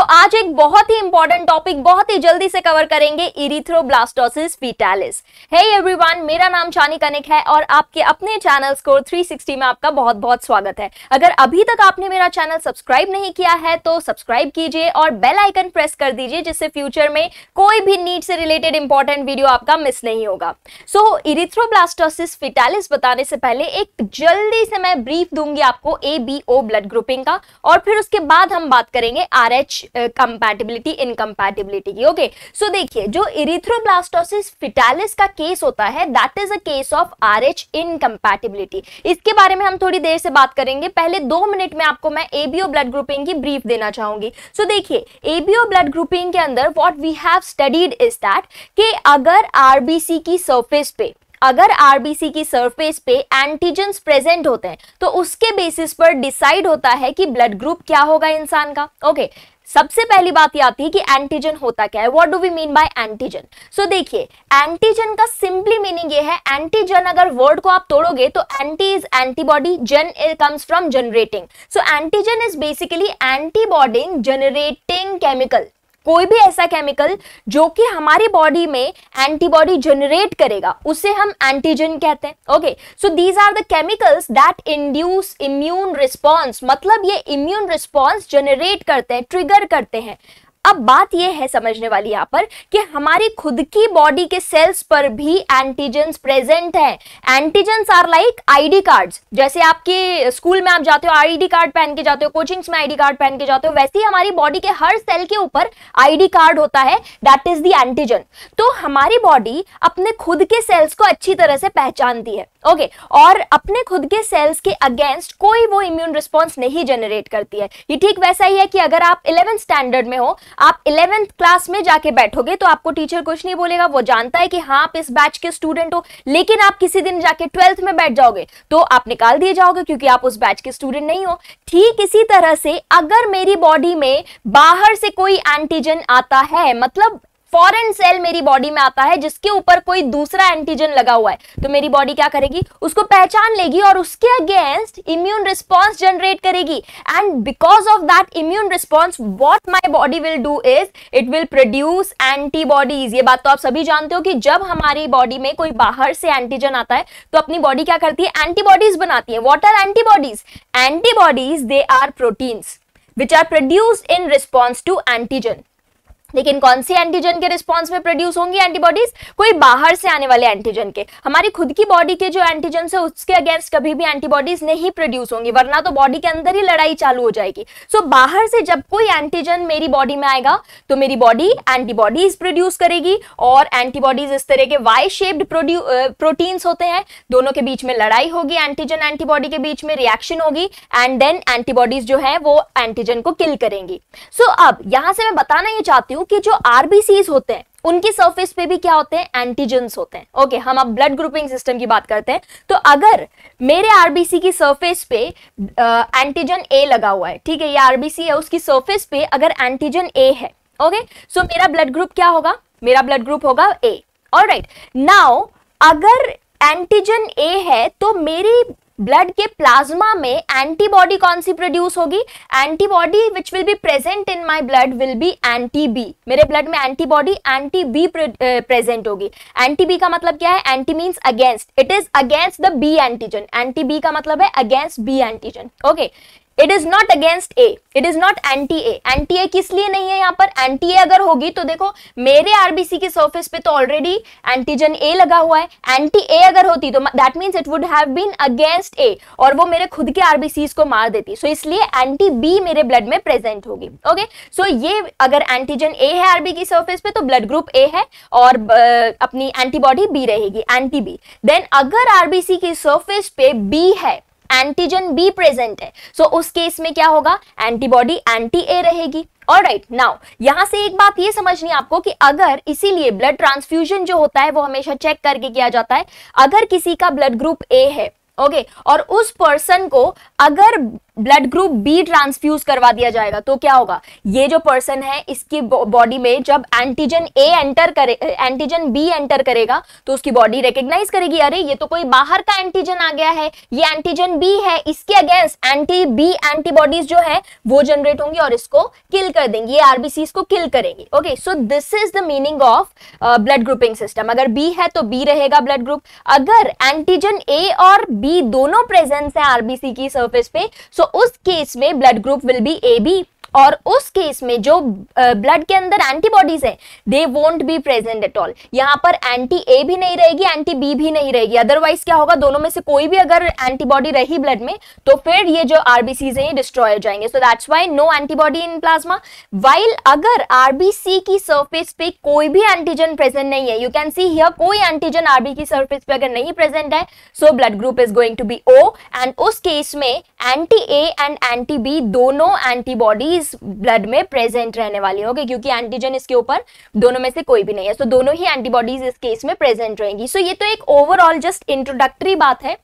तो आज एक बहुत ही इंपॉर्टेंट टॉपिक बहुत ही जल्दी से कवर करेंगे इरिथ्रोब्लास्टोसिस फिटालिस हे एवरीवन मेरा नाम चानी कनिक है और आपके अपने चैनल स्कोर 360 में आपका बहुत बहुत स्वागत है अगर अभी तक आपने मेरा चैनल सब्सक्राइब नहीं किया है तो सब्सक्राइब कीजिए और बेल आइकन प्रेस कर दीजिए जिससे फ्यूचर में कोई भी नीट से रिलेटेड इंपॉर्टेंट वीडियो आपका मिस नहीं होगा सो so, इरिथ्रोब्लास्टोसिस फिटालिस बताने से पहले एक जल्दी से मैं ब्रीफ दूंगी आपको A B O blood grouping का और फिर उसके बाद हम बात करेंगे आर एच कंपैटिबिलिटी इनकम्पैटिबिलिटी की ओके सो देखिए जो इरिथ्रोब्लास्टोसिस फिटालिस का केस होता है that is a case of R H incompatibility इसके बारे में हम थोड़ी देर से बात करेंगे पहले दो मिनट में आपको मैं एबीओ ब्लड ग्रुपिंग की ब्रीफ देना चाहूंगी सो so, देखिए एबीओ ब्लड ग्रुपिंग के अंदर what we have studied is that कि अगर आरबीसी की सर्फेस पे अगर आरबीसी की सरफेस पे एंटीजन प्रेजेंट होते हैं तो उसके बेसिस पर डिसाइड होता है कि ब्लड ग्रुप क्या होगा इंसान का ओके okay. सबसे पहली बात यह आती है कि एंटीजन होता क्या है what do we mean by antigen so देखिए एंटीजन का सिंपली मीनिंग ये है एंटीजन अगर वर्ड को आप तोड़ोगे तो anti is antibody gen comes from generating so antigen is basically antibody generating chemical कोई भी ऐसा केमिकल जो कि हमारी बॉडी में एंटीबॉडी जनरेट करेगा उसे हम एंटीजन कहते हैं okay so these are the chemicals that induce immune response मतलब ये इम्यून रिस्पॉन्स जनरेट करते हैं ट्रिगर करते हैं अब बात यह है समझने वाली यहाँ पर कि हमारी खुद की बॉडी के सेल्स पर भी एंटीजेंस प्रेजेंट है antigens are like ID cards जैसे आपके स्कूल में आप जाते हो आईडी कार्ड पहन के जाते हो कोचिंग्स में आईडी कार्ड पहन के जाते हो वैसे ही हमारी बॉडी के हर सेल के ऊपर आईडी कार्ड होता है दैट इज द एंटीजन तो हमारी बॉडी अपने खुद के सेल्स को अच्छी तरह से पहचानती है ओके okay, और अपने खुद के सेल्स के अगेंस्ट कोई वो इम्यून रिस्पॉन्स नहीं जनरेट करती है ये ठीक वैसा ही है कि अगर आप इलेवेंथ स्टैंडर्ड में हो आप इलेवेंथ क्लास में जाके बैठोगे तो आपको टीचर कुछ नहीं बोलेगा वो जानता है कि हाँ आप इस बैच के स्टूडेंट हो लेकिन आप किसी दिन जाके ट्वेल्थ में बैठ जाओगे तो आप निकाल दिए जाओगे क्योंकि आप उस बैच के स्टूडेंट नहीं हो ठीक इसी तरह से अगर मेरी बॉडी में बाहर से कोई एंटीजन आता है मतलब फॉरेन सेल मेरी बॉडी में आता है जिसके ऊपर कोई दूसरा एंटीजन लगा हुआ है तो मेरी बॉडी क्या करेगी उसको पहचान लेगी और उसके अगेंस्ट इम्यून रिस्पॉन्स जनरेट करेगी and because of that immune response what my body will do is it will produce antibodies ये बात तो आप सभी जानते हो कि जब हमारी बॉडी में कोई बाहर से एंटीजन आता है तो अपनी बॉडी क्या करती है एंटीबॉडीज बनाती है what are antibodies antibodies they are proteins which are produce in response to antigen लेकिन कौन सी एंटीजन के रिस्पॉन्स में प्रोड्यूस होंगी एंटीबॉडीज कोई बाहर से आने वाले एंटीजन के हमारी खुद की बॉडी के जो एंटीजन है उसके अगेंस्ट कभी भी एंटीबॉडीज नहीं प्रोड्यूस होंगी वरना तो बॉडी के अंदर ही लड़ाई चालू हो जाएगी सो so, बाहर से जब कोई एंटीजन मेरी बॉडी में आएगा तो मेरी बॉडी एंटीबॉडीज प्रोड्यूस करेगी और एंटीबॉडीज इस तरह के वाई शेप्ड प्रोटीन्स होते हैं दोनों के बीच में लड़ाई होगी एंटीजन एंटीबॉडी के बीच में रिएक्शन होगी एंड देन एंटीबॉडीज जो है वो एंटीजन को किल करेंगी सो so, अब यहां से मैं बताना ये चाहती हूँ कि जो आरबीसी होते हैं उनकी सरफेस पे भी क्या होते हैं एंटीजेंस होते हैं ओके okay, हम अब ब्लड ग्रुपिंग सिस्टम की बात करते हैं तो अगर मेरे आरबीसी की सरफेस पे एंटीजन ए लगा हुआ है ठीक है ये आरबीसी है उसकी सरफेस पे अगर एंटीजन ए है ओके okay? सो so, मेरा ब्लड ग्रुप क्या होगा मेरा ब्लड ग्रुप होगा ए और नाउ अगर एंटीजन ए है तो मेरी ब्लड के प्लाज्मा में एंटीबॉडी कौन सी प्रोड्यूस होगी antibody which will be present in my blood will be anti B मेरे ब्लड में एंटीबॉडी एंटी बी प्रेजेंट होगी एंटी बी का मतलब क्या है anti means against it is against the B antigen anti B का मतलब है against B antigen okay it is not against A it is not anti A anti A किस लिए नहीं है यहाँ पर एंटी ए अगर होगी तो देखो मेरे आरबीसी की सर्फेस पे तो ऑलरेडी एंटीजन ए लगा हुआ है एंटी ए अगर होती तो that means it would have been against A और वो मेरे खुद के आरबीसी को मार देती सो so, इसलिए एंटी बी मेरे ब्लड में प्रेजेंट होगी ओके सो so, ये अगर एंटीजन ए है आरबी की सर्फेस पे तो ब्लड ग्रुप ए है और अपनी एंटीबॉडी बी रहेगी एंटी बी देन अगर आरबीसी की सर्फेस पे बी है एंटीजन बी प्रेजेंट है सो so, उस केस में क्या होगा एंटीबॉडी एंटी ए रहेगी और राइट नाउ यहां से एक बात ये समझनी आपको कि अगर इसीलिए ब्लड ट्रांसफ्यूजन जो होता है वो हमेशा चेक करके किया जाता है अगर किसी का ब्लड ग्रुप ए है ओके okay, और उस पर्सन को अगर ब्लड ग्रुप बी ट्रांसफ्यूज करवा दिया जाएगा तो क्या होगा ये जो पर्सन है इसकी बॉडी में जब एंटीजन ए एंटर करे एंटीजन बी एंटर करेगा तो उसकी बॉडी रिकग्नाइज करेगी अरे ये तो कोई बाहर का एंटीजन आ गया है ये एंटीजन बी है इसके अगेंस्ट एंटी बी एंटीबॉडीज जो है वो जनरेट होंगी और इसको किल कर देंगी ये आरबीसी को किल करेंगी okay so this is the meaning of blood grouping system अगर बी है तो बी रहेगा ब्लड ग्रुप अगर एंटीजन ए और बी दोनों प्रेजेंस है आरबीसी की सर्फेस पे सो उस केस में blood group will be A B और उस केस में जो ब्लड के अंदर एंटीबॉडीज है they won't be present at all यहाँ पर एंटी ए भी नहीं रहेगी एंटी बी भी नहीं रहेगी अदरवाइज क्या होगा दोनों में से कोई भी अगर एंटीबॉडी रही ब्लड में तो फिर ये जो आरबीसीज है डिस्ट्रॉय हो जाएंगे so that's why no antibody in plasma while अगर आरबीसी की सर्फेस पे कोई भी एंटीजन प्रेजेंट नहीं है यू कैन सी हियर कोई एंटीजन आरबी की सर्फेस पे अगर नहीं प्रेजेंट है so blood group is going to be O and उस केस में anti A and anti B दोनों एंटीबॉडीज इस ब्लड में प्रेजेंट रहने वाली होगी क्योंकि एंटीजन इसके ऊपर दोनों में से कोई भी नहीं है सो so, दोनों ही एंटीबॉडीज इस केस में प्रेजेंट रहेंगी सो so, ये तो एक ओवरऑल जस्ट इंट्रोडक्टरी बात है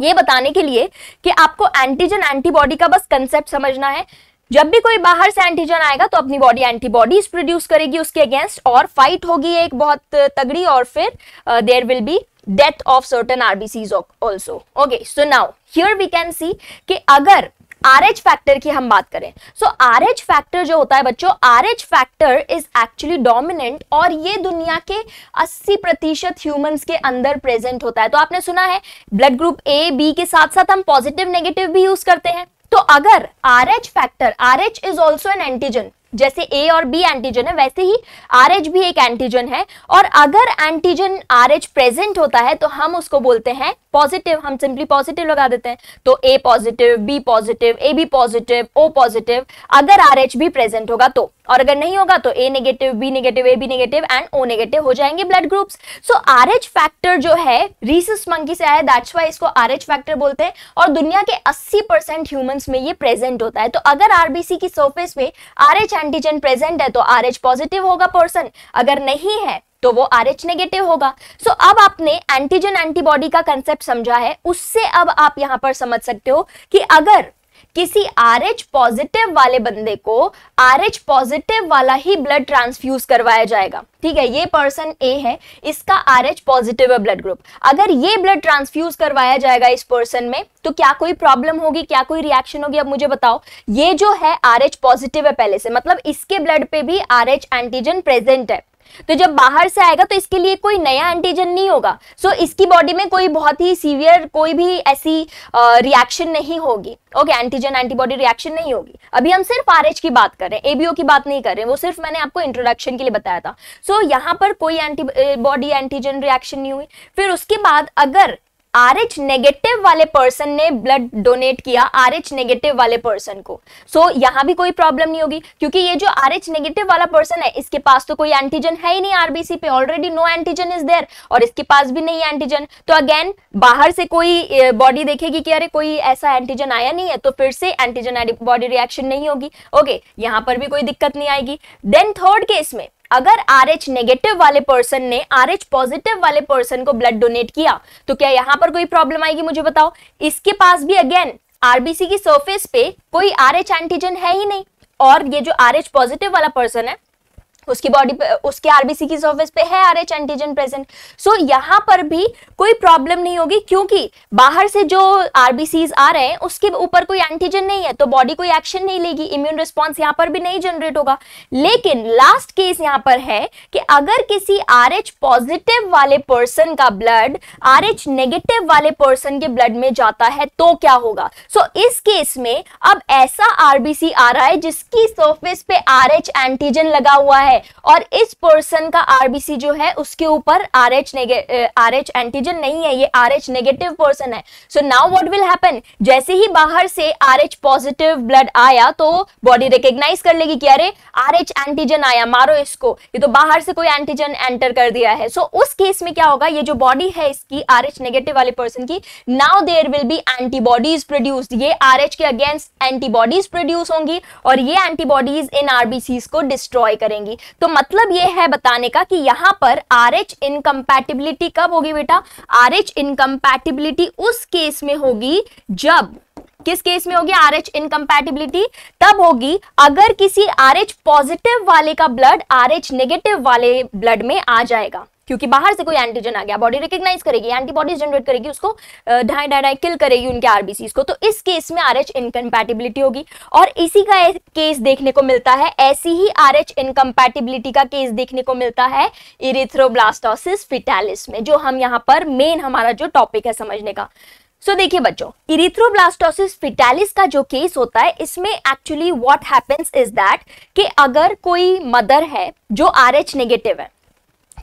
ये बताने के लिए कि आपको एंटीजन एंटीबॉडी का बस कंसेप्ट समझना है जब भी कोई बाहर से एंटीजन आएगा तो अपनी बॉडी एंटीबॉडीज प्रोड्यूस करेगी उसके अगेंस्ट और फाइट होगी एक बहुत तगड़ी और फिर there will be death of certain RBC also okay so now here we can see कि अगर आरएच फैक्टर की हम बात करें सो आरएच फैक्टर जो होता है बच्चों Rh factor is actually dominant और ये दुनिया के 80 प्रतिशत ह्यूम के अंदर प्रेजेंट होता है तो आपने सुना है ब्लड ग्रुप ए बी के साथ साथ हम पॉजिटिव नेगेटिव भी यूज करते हैं तो अगर R H factor R H is also an antigen जैसे ए और बी एंटीजन है वैसे ही आर एच भी एक एंटीजन है और अगर एंटीजन आर एच प्रेजेंट होता है तो हम उसको बोलते हैं पॉजिटिव हम सिंपली पॉजिटिव लगा देते हैं तो A positive B positive A B positive O positive अगर आर एच भी प्रेजेंट होगा तो और अगर नहीं होगा तो A negative B negative A B negative and O negative हो जाएंगे blood groups so R H factor जो है रीसिस मंकी से आया दैट्स वाई इसको आर एच फैक्टर बोलते हैं और दुनिया के अस्सी परसेंट ह्यूमंस में ये प्रेजेंट होता है तो अगर आरबीसी की सर्फेस में आर एच एंटीजन प्रेजेंट है तो आर एच पॉजिटिव होगा पर्सन अगर नहीं है तो वो आर एच नेगेटिव होगा सो so, अब आपने एंटीजन एंटीबॉडी का कंसेप्ट समझा है उससे अब आप यहां पर समझ सकते हो कि अगर किसी आर एच पॉजिटिव वाले बंदे को आर एच पॉजिटिव वाला ही ब्लड ट्रांसफ्यूज करवाया जाएगा ठीक है ये पर्सन ए है इसका आर एच पॉजिटिव है ब्लड ग्रुप अगर ये ब्लड ट्रांसफ्यूज करवाया जाएगा इस पर्सन में तो क्या कोई प्रॉब्लम होगी क्या कोई रिएक्शन होगी अब मुझे बताओ ये जो है आर एच पॉजिटिव है पहले से मतलब इसके ब्लड पे भी आर एच एंटीजन प्रेजेंट है तो जब बाहर से आएगा तो इसके लिए कोई नया एंटीजन नहीं होगा सो so, इसकी बॉडी में कोई बहुत ही सीवियर कोई भी ऐसी रिएक्शन नहीं होगी ओके एंटीजन एंटीबॉडी रिएक्शन नहीं होगी अभी हम सिर्फ आर की बात कर रहे हैं एबीओ की बात नहीं कर रहे हैं वो सिर्फ मैंने आपको इंट्रोडक्शन के लिए बताया था सो so, यहाँ पर कोई एंटीबॉडी एंटीजन रिएक्शन नहीं हुई फिर उसके बाद अगर आर एच नेगेटिव वाले पर्सन ने ब्लड डोनेट किया आर एच नेगेटिव वाले पर्सन को सो so, यहाँ भी कोई प्रॉब्लम नहीं होगी क्योंकि ये जो आर एच नेगेटिव वाला पर्सन है इसके पास तो कोई एंटीजन है ही नहीं आरबीसी पे already no antigen is there और इसके पास भी नहीं एंटीजन तो अगेन बाहर से कोई बॉडी देखेगी कि अरे कोई ऐसा एंटीजन आया नहीं है तो फिर से एंटीजन बॉडी रिएक्शन नहीं होगी ओके okay, यहां पर भी कोई दिक्कत नहीं आएगी देन थर्ड केस में अगर आर एच नेगेटिव वाले पर्सन ने आर एच पॉजिटिव वाले पर्सन को ब्लड डोनेट किया तो क्या यहाँ पर कोई प्रॉब्लम आएगी मुझे बताओ इसके पास भी अगेन आरबीसी की सरफेस पे कोई आर एच एंटीजन है ही नहीं और ये जो आर एच पॉजिटिव वाला पर्सन है उसकी बॉडी उसके आरबीसी की सर्विस पे है R H antigen present so यहाँ पर भी कोई प्रॉब्लम नहीं होगी क्योंकि बाहर से जो आरबीसी आ रहे हैं उसके ऊपर कोई एंटीजन नहीं है तो बॉडी कोई एक्शन नहीं लेगी इम्यून रिस्पॉन्स यहाँ पर भी नहीं जनरेट होगा लेकिन लास्ट केस यहाँ पर है कि अगर किसी आर एच पॉजिटिव वाले पर्सन का ब्लड आर एच नेगेटिव वाले पर्सन के ब्लड में जाता है तो क्या होगा सो so, इस केस में अब ऐसा आरबीसी आ रहा है जिसकी सर्फेस पे आर एच एंटीजन लगा हुआ है है और इस पर्सन का आरबीसी जो है उसके ऊपर आरएच आरएच एंटीजन नहीं है ये आरएच नेगेटिव पर्सन है so now what will happen जैसे ही बाहर से आरएच पॉजिटिव ब्लड आया तो बॉडी रिकोगनाइज कर लेगी कि अरे आर एंटीजन आया मारो इसको ये तो बाहर से कोई एंटीजन एंटर कर दिया है सो so, उस केस में क्या होगा ये जो बॉडी है इसकी आर नेगेटिव वाले पर्सन की now there will be antibodies produced ये आर के अगेंस्ट एंटीबॉडीज प्रोड्यूस होंगी और ये एंटीबॉडीज इन आरबीसीज को डिस्ट्रॉय करेंगी तो मतलब ये है बताने का कि यहाँ पर आर एच इनकम्पैटिबिलिटी कब होगी बेटा आर एच इनकम्पैटिबिलिटी उस केस में होगी जब किस केस में होगी आर एच इनकम्पैटिबिलिटी तब होगी अगर किसी आर एच पॉजिटिव वाले का ब्लड आर एच नेगेटिव वाले ब्लड में आ जाएगा क्योंकि बाहर से कोई एंटीजन आ गया बॉडी रिकग्नाइज करेगी एंटीबॉडीज जनरेट करेगी उसको ढाई ढाई ढाई किल करेगी उनके आरबीसी को तो इस केस में एच इनकम्पैटिबिलिटी होगी और इसी का केस देखने को मिलता है ऐसी ही एच इनकम्पैटिबिलिटी का केस देखने को मिलता है इरिथ्रोब्लास्टोसिस फिटालिस में जो हम यहाँ पर मेन हमारा जो टॉपिक है समझने का सो so, देखिए बच्चों इरिथ्रोब्लास्टोसिस फिटालिस का जो केस होता है इसमें actually what happens is that कि अगर कोई मदर है जो आरएच नेगेटिव है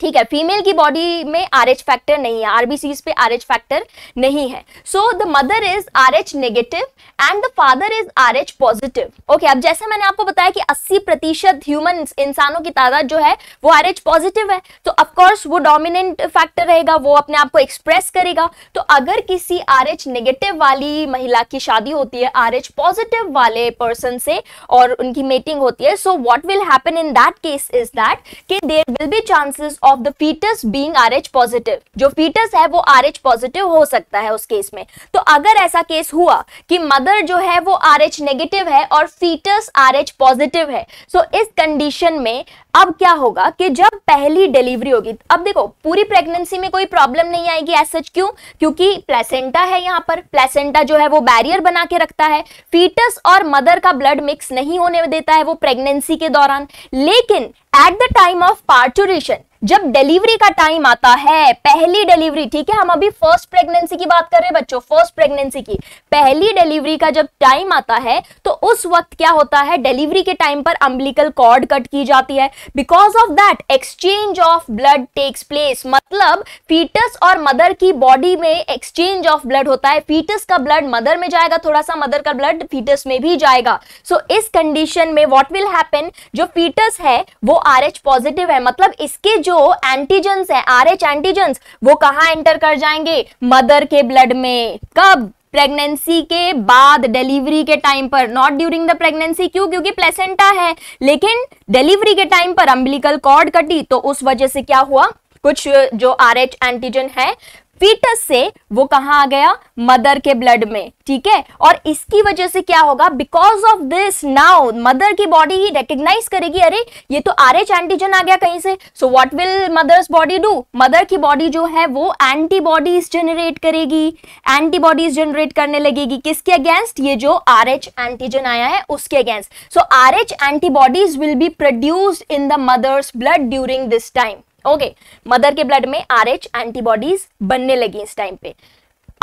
ठीक है फीमेल की बॉडी में आर एच फैक्टर नहीं है आरबीसीज पे आर एच फैक्टर नहीं है so the mother is R H negative and the father is R H positive okay अब जैसे मैंने आपको बताया कि 80 प्रतिशत ह्यूमन इंसानों की तादाद जो है वो आर एच पॉजिटिव है तो अफकोर्स वो डोमिनेंट फैक्टर रहेगा वो अपने आप को एक्सप्रेस करेगा तो अगर किसी आर एच नेगेटिव वाली महिला की शादी होती है आर एच पॉजिटिव वाले पर्सन से और उनकी मेटिंग होती है so what will happen in that case is that कि there will be chances of the fetus being R H positive जो फीटस है वो आर एच पॉजिटिव हो सकता है उस केस में तो अगर ऐसा केस हुआ कि मदर जो है वो आर एच नेगेटिव है और फीटस आर एच पॉजिटिव है सो so, इस कंडीशन में अब क्या होगा कि जब पहली डिलीवरी होगी अब देखो पूरी प्रेगनेंसी में कोई प्रॉब्लम नहीं आएगी एज सच क्यों क्योंकि प्लेसेंटा है यहाँ पर प्लेसेंटा जो है वो बैरियर बना के रखता है फीटस और मदर का ब्लड मिक्स नहीं होने देता है वो प्रेगनेंसी के दौरान लेकिन at the time of parturition जब डिलीवरी का टाइम आता है पहली डिलीवरी ठीक है हम अभी फर्स्ट प्रेगनेंसी की बात कर रहे हैं बच्चों फर्स्ट प्रेगनेंसी की पहली डिलीवरी का जब टाइम आता है तो उस वक्त क्या होता है डिलीवरी के टाइम पर अम्बिलिकल कॉर्ड कट की जाती है because of that exchange of blood takes place मतलब फीटस और मदर की बॉडी में एक्सचेंज ऑफ ब्लड होता है फीटस का ब्लड मदर में जाएगा थोड़ा सा मदर का ब्लड फीटस में भी जाएगा सो so, इस कंडीशन में वॉट विल हैपन जो फीटस है वो आर एच पॉजिटिव है मतलब इसके जो एंटीजन है आर एच एंटीजन वो कहा एंटर कर जाएंगे मदर के ब्लड में कब प्रेगनेंसी के बाद डिलीवरी के टाइम पर नॉट ड्यूरिंग द प्रेगनेंसी क्यों क्योंकि प्लेसेंटा है लेकिन डिलीवरी के टाइम पर अम्बिलिकल कॉर्ड कटी तो उस वजह से क्या हुआ कुछ जो आर एच एंटीजन है फीटस से वो कहा आ गया मदर के ब्लड में ठीक है और इसकी वजह से क्या होगा because of this now mother की बॉडी ही रिकग्नाइज करेगी अरे ये तो आर एच एंटीजन आ गया कहीं से so what will mother's body do mother की बॉडी जो है वो एंटीबॉडीज जनरेट करेगी एंटीबॉडीज जनरेट करने लगेगी किसके अगेंस्ट ये जो आर एच एंटीजन आया है उसके against so R H antibodies will be produce in the mother's blood during this time okay mother के ब्लड में आरएच एंटीबॉडीज बनने लगी इस टाइम पे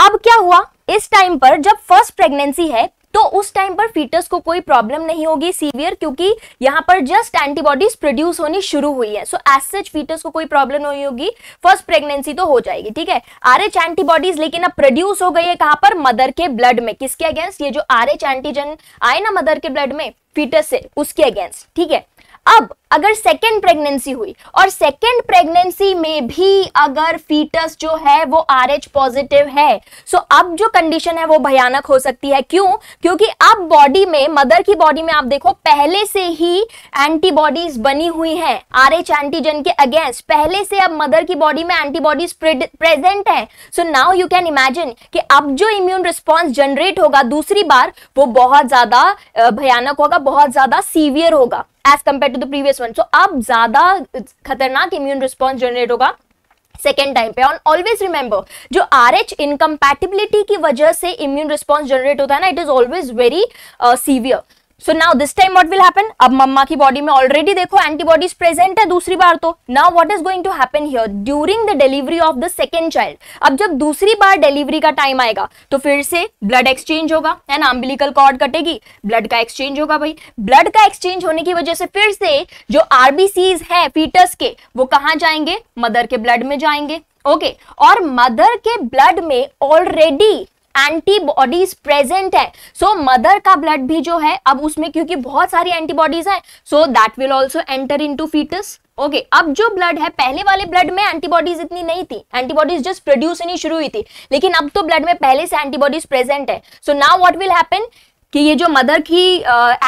अब क्या हुआ इस टाइम पर जब फर्स्ट प्रेगनेंसी है तो उस टाइम पर फीटस को कोई प्रॉब्लम नहीं होगी सीवियर क्योंकि यहां पर जस्ट एंटीबॉडीज प्रोड्यूस होनी शुरू हुई है सो एज सच फीटस को कोई प्रॉब्लम नहीं होगी फर्स्ट प्रेगनेंसी तो हो जाएगी ठीक है आरएच एंटीबॉडीज लेकिन अब प्रोड्यूस हो गई है कहां पर मदर के ब्लड में किसके अगेंस्ट ये जो आरएच एंटीजन आए ना मदर के ब्लड में फीटस से उसके अगेंस्ट ठीक है अब अगर सेकेंड प्रेगनेंसी हुई और सेकेंड प्रेगनेंसी में भी अगर फीटस जो है वो आर एच पॉजिटिव है सो अब जो कंडीशन है वो भयानक हो सकती है क्यों क्योंकि अब बॉडी में मदर की बॉडी में आप देखो पहले से ही एंटीबॉडीज बनी हुई है आर एच एंटीजन के अगेंस्ट पहले से अब मदर की बॉडी में एंटीबॉडीज प्रेजेंट है so now you can imagine कि अब जो इम्यून रिस्पॉन्स जनरेट होगा दूसरी बार वो बहुत ज्यादा भयानक होगा बहुत ज्यादा सीवियर होगा as compare to the previous one so अब ज्यादा खतरनाक इम्यून रिस्पॉन्स जनरेट होगा सेकेंड टाइम पे और ऑलवेज रिमेंबर जो आर एच इनकम्पैटिबिलिटी की वजह से इम्यून रिस्पॉन्स जनरेट होता है ना it is always very severe so now this time what will happen अब मम्मा की बॉडी में ऑलरेडी देखो एंटीबॉडीज प्रेजेंट है दूसरी बार तो now what is going to happen here during the delivery of the second child अब जब दूसरी बार डिलीवरी का टाइम आएगा तो फिर से ब्लड एक्सचेंज होगा एंड आम्बिलिकल कॉर्ड कटेगी ब्लड का एक्सचेंज होगा भाई ब्लड का एक्सचेंज होने की वजह से फिर से जो आरबीसीज है फीटस के वो कहाँ जाएंगे मदर के ब्लड में जाएंगे ओके okay. और मदर के ब्लड में ऑलरेडी एंटीबॉडीज प्रेजेंट है सो so, मदर का ब्लड भी जो है अब उसमें क्योंकि बहुत सारी एंटीबॉडीज है so that will also enter into fetus okay okay, अब जो ब्लड है पहले वाले ब्लड में एंटीबॉडीज इतनी नहीं थी एंटीबॉडीज जस्ट प्रोड्यूस होनी शुरू हुई थी लेकिन अब तो ब्लड में पहले से एंटीबॉडीज प्रेजेंट है so now what will happen कि ये जो मदर की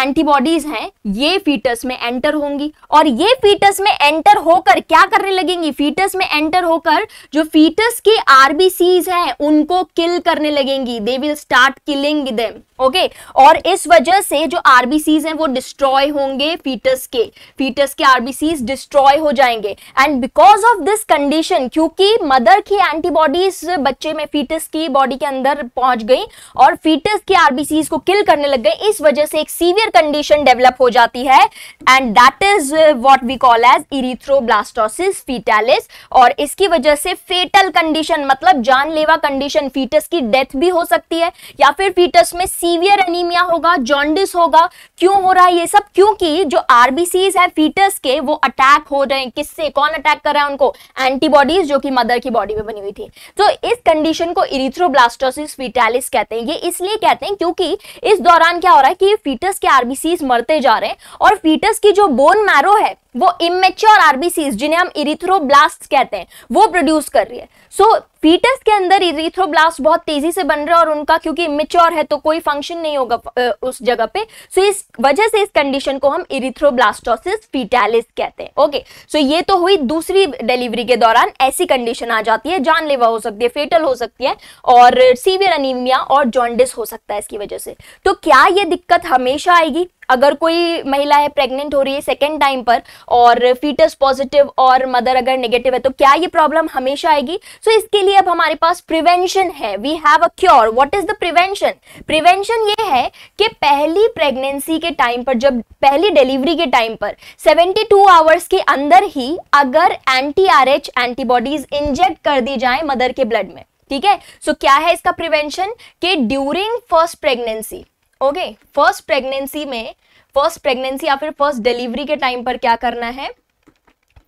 एंटीबॉडीज हैं ये फीटस में एंटर होंगी और ये फीटस में एंटर होकर क्या करने लगेंगी फीटस में एंटर होकर जो फीटस की आरबीसीज हैं उनको किल करने लगेंगी they will start killing them okay okay? और इस वजह से जो आरबीसीज हैं वो डिस्ट्रॉय होंगे फीटस के फीटस के आरबीसीज डिस्ट्रॉय हो जाएंगे and because of this condition क्योंकि मदर की एंटीबॉडीज बच्चे में फीटस की बॉडी के अंदर पहुंच गई और फीटस के आरबीसीज को किल करने लग गए इस वजह से एक सीवियर कंडीशन डेवलप हो जाती है and that is what we call as erythroblastosis fetalis और इसकी वजह से फेटल कंडीशन मतलब जानलेवा कंडीशन फीटस की डेथ भी हो सकती है या फिर फीटस में सीवियर एनीमिया होगा जॉन्डिस होगा क्यों हो रहा है ये सब क्योंकि जो आरबीसीज है फीटस के वो अटैक हो रहे हैं किससे कौन अटैक कर रहा है उनको एंटीबॉडीज जो कि मदर की बॉडी में बनी हुई थी तो इस कंडीशन को इरिथ्रोब्लास्टोसिस फीटालिस कहते हैं ये इसलिए कहते हैं क्योंकि इस दौरान क्या हो रहा है कि फीटस के आरबीसीज मरते जा रहे हैं और फीटस की जो बोन मैरो है वो इमेच्योर आरबीसी जिन्हें हम इरिथ्रोब्लास्ट कहते हैं वो प्रोड्यूस कर रही है सो so, फीटस के अंदर इरिथ्रोब्लास्ट बहुत तेजी से बन रहे हैं और उनका क्योंकि इमेच्योर है तो कोई फंक्शन नहीं होगा उस जगह पे सो so, इस वजह से इस कंडीशन को हम इरिथ्रोब्लास्टोसिस फीटेलिस कहते हैं ओके okay, सो so ये तो हुई दूसरी डिलीवरी के दौरान ऐसी कंडीशन आ जाती है जानलेवा हो सकती है फेटल हो सकती है और सीवियर अनिमिया और जॉन्डिस हो सकता है इसकी वजह से तो क्या ये दिक्कत हमेशा आएगी अगर कोई महिला है प्रेग्नेंट हो रही है सेकेंड टाइम पर और फीटस पॉजिटिव और मदर अगर नेगेटिव है तो क्या ये प्रॉब्लम हमेशा आएगी सो so, इसके लिए अब हमारे पास प्रिवेंशन है we have a cure what is the prevention prevention ये है कि पहली प्रेगनेंसी के टाइम पर जब पहली डिलीवरी के टाइम पर 72 आवर्स के अंदर ही अगर एंटी आर एंटीबॉडीज इंजेक्ट कर दी जाए मदर के ब्लड में ठीक है सो so, क्या है इसका प्रिवेंशन कि during first pregnancy okay first pregnancy में फर्स्ट प्रेगनेंसी या फिर फर्स्ट डिलीवरी के टाइम पर क्या करना है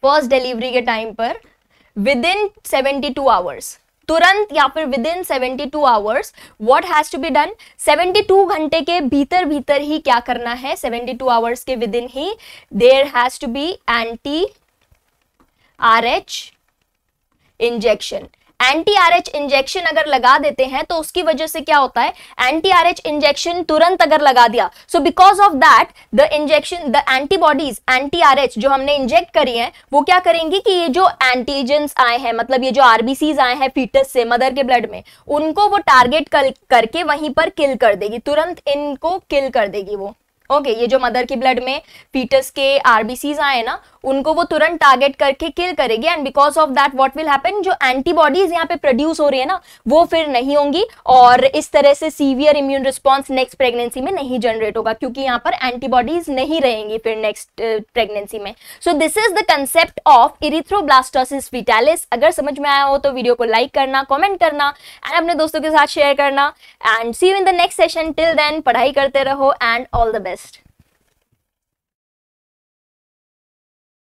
फर्स्ट डिलीवरी के टाइम पर within seventy two hours तुरंत या फिर within seventy two hours what has to be done seventy two घंटे के भीतर भीतर ही क्या करना है सेवेंटी टू आवर्स के विद इन ही there has to be anti R H injection anti Rh injection अगर लगा देते हैं तो उसकी वजह से क्या होता है एंटी आरएच इंजेक्शन तुरंत अगर लगा दिया so because of that the injection the antibodies anti Rh जो हमने इंजेक्ट करी है वो क्या करेंगी कि ये जो एंटीजेंस आए हैं मतलब ये जो आरबीसीज आए हैं फीटस से मदर के ब्लड में उनको वो टारगेट कर, करके वहीं पर किल कर देगी तुरंत इनको किल कर देगी वो ओके okay, ये जो मदर के ब्लड में फीटस के आरबीसीज आए ना उनको वो तुरंत टारगेट करके किल करेगी and because of that what will happen जो एंटीबॉडीज यहाँ पे प्रोड्यूस हो रही है ना वो फिर नहीं होंगी और इस तरह से severe immune response next pregnancy में नहीं जनरेट होगा क्योंकि यहाँ पर एंटीबॉडीज नहीं रहेंगी फिर नेक्स्ट प्रेगनेंसी uh, में so this is the concept of erythroblastosis fetalis अगर समझ में आया हो तो वीडियो को लाइक करना कॉमेंट करना एंड अपने दोस्तों के साथ शेयर करना and see in the next session till then पढ़ाई करते रहो एंड ऑल द बेस्ट